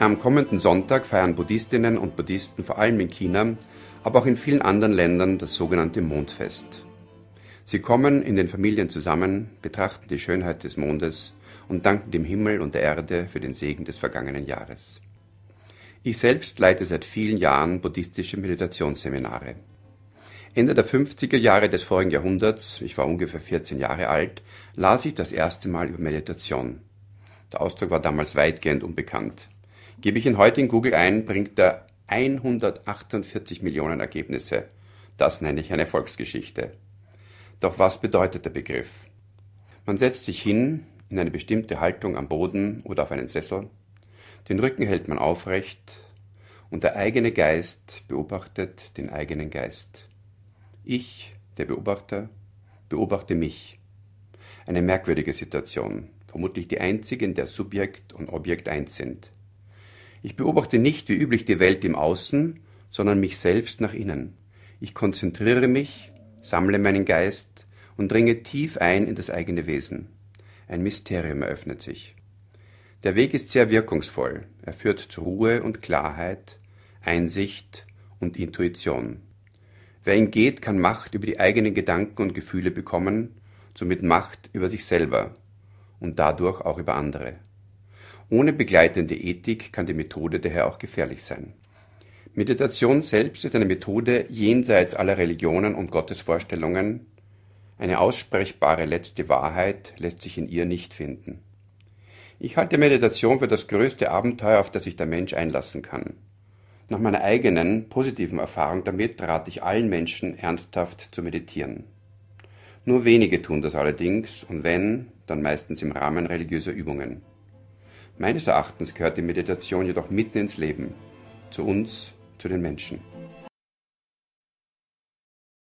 Am kommenden Sonntag feiern Buddhistinnen und Buddhisten vor allem in China, aber auch in vielen anderen Ländern das sogenannte Mondfest. Sie kommen in den Familien zusammen, betrachten die Schönheit des Mondes und danken dem Himmel und der Erde für den Segen des vergangenen Jahres. Ich selbst leite seit vielen Jahren buddhistische Meditationsseminare. Ende der 50er Jahre des vorigen Jahrhunderts, ich war ungefähr 14 Jahre alt, las ich das erste Mal über Meditation. Der Ausdruck war damals weitgehend unbekannt. Gebe ich ihn heute in Google ein, bringt er 148 Millionen Ergebnisse. Das nenne ich eine Erfolgsgeschichte. Doch was bedeutet der Begriff? Man setzt sich hin, in eine bestimmte Haltung am Boden oder auf einen Sessel. Den Rücken hält man aufrecht und der eigene Geist beobachtet den eigenen Geist. Ich, der Beobachter, beobachte mich. Eine merkwürdige Situation, vermutlich die einzige, in der Subjekt und Objekt eins sind. Ich beobachte nicht wie üblich die Welt im Außen, sondern mich selbst nach innen. Ich konzentriere mich, sammle meinen Geist und dringe tief ein in das eigene Wesen. Ein Mysterium eröffnet sich. Der Weg ist sehr wirkungsvoll. Er führt zu Ruhe und Klarheit, Einsicht und Intuition. Wer ihn geht, kann Macht über die eigenen Gedanken und Gefühle bekommen, somit Macht über sich selber und dadurch auch über andere. Ohne begleitende Ethik kann die Methode daher auch gefährlich sein. Meditation selbst ist eine Methode jenseits aller Religionen und Gottesvorstellungen. Eine aussprechbare letzte Wahrheit lässt sich in ihr nicht finden. Ich halte Meditation für das größte Abenteuer, auf das sich der Mensch einlassen kann. Nach meiner eigenen positiven Erfahrung damit rate ich allen Menschen ernsthaft zu meditieren. Nur wenige tun das allerdings und wenn, dann meistens im Rahmen religiöser Übungen. Meines Erachtens gehört die Meditation jedoch mitten ins Leben, zu uns, zu den Menschen.